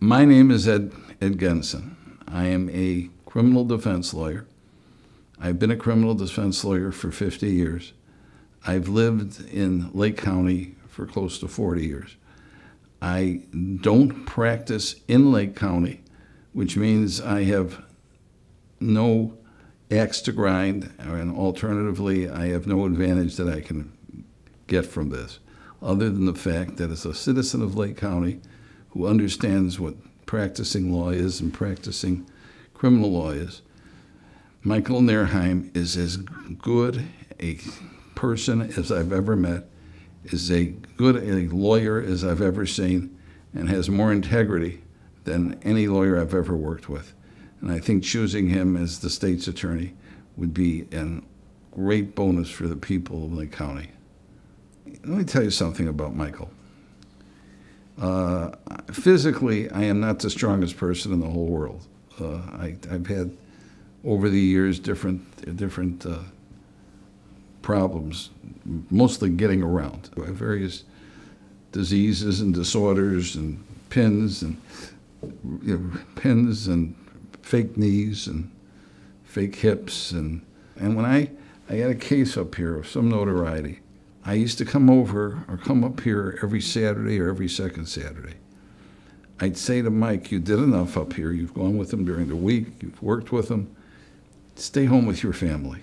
My name is Ed, Ed Genson. I am a criminal defense lawyer. I've been a criminal defense lawyer for 50 years. I've lived in Lake County for close to 40 years. I don't practice in Lake County, which means I have no axe to grind, and alternatively, I have no advantage that I can get from this, other than the fact that as a citizen of Lake County, who understands what practicing law is and practicing criminal law is. Michael Nerheim is as good a person as I've ever met, is a good a lawyer as I've ever seen, and has more integrity than any lawyer I've ever worked with. And I think choosing him as the state's attorney would be a great bonus for the people of the county. Let me tell you something about Michael. Uh, physically, I am not the strongest person in the whole world. Uh, I, have had over the years different different uh, problems, mostly getting around. Various diseases and disorders and pins and you know, pins and fake knees and fake hips and and when I I had a case up here of some notoriety I used to come over or come up here every Saturday or every second Saturday. I'd say to Mike, You did enough up here. You've gone with them during the week, you've worked with them. Stay home with your family.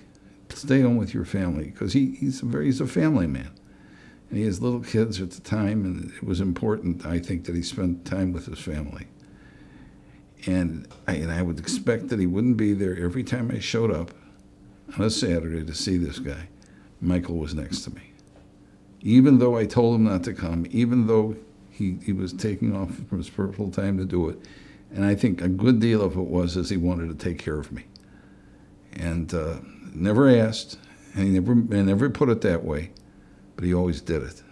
Stay home with your family because he, he's, a very, he's a family man. And he has little kids at the time, and it was important, I think, that he spent time with his family. And I, and I would expect that he wouldn't be there every time I showed up on a Saturday to see this guy. Michael was next to me even though I told him not to come, even though he, he was taking off from his full time to do it. And I think a good deal of it was as he wanted to take care of me. And uh, never asked, and he never, and never put it that way, but he always did it.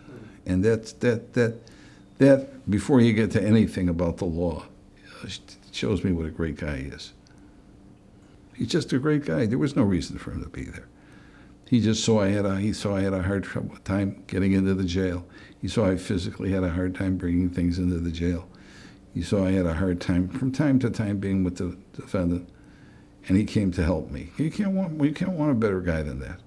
And that's, that, that, that, before you get to anything about the law, uh, shows me what a great guy he is. He's just a great guy. There was no reason for him to be there. He just saw I had a he saw I had a hard time getting into the jail. He saw I physically had a hard time bringing things into the jail. He saw I had a hard time from time to time being with the defendant, and he came to help me. You can't want you can't want a better guy than that.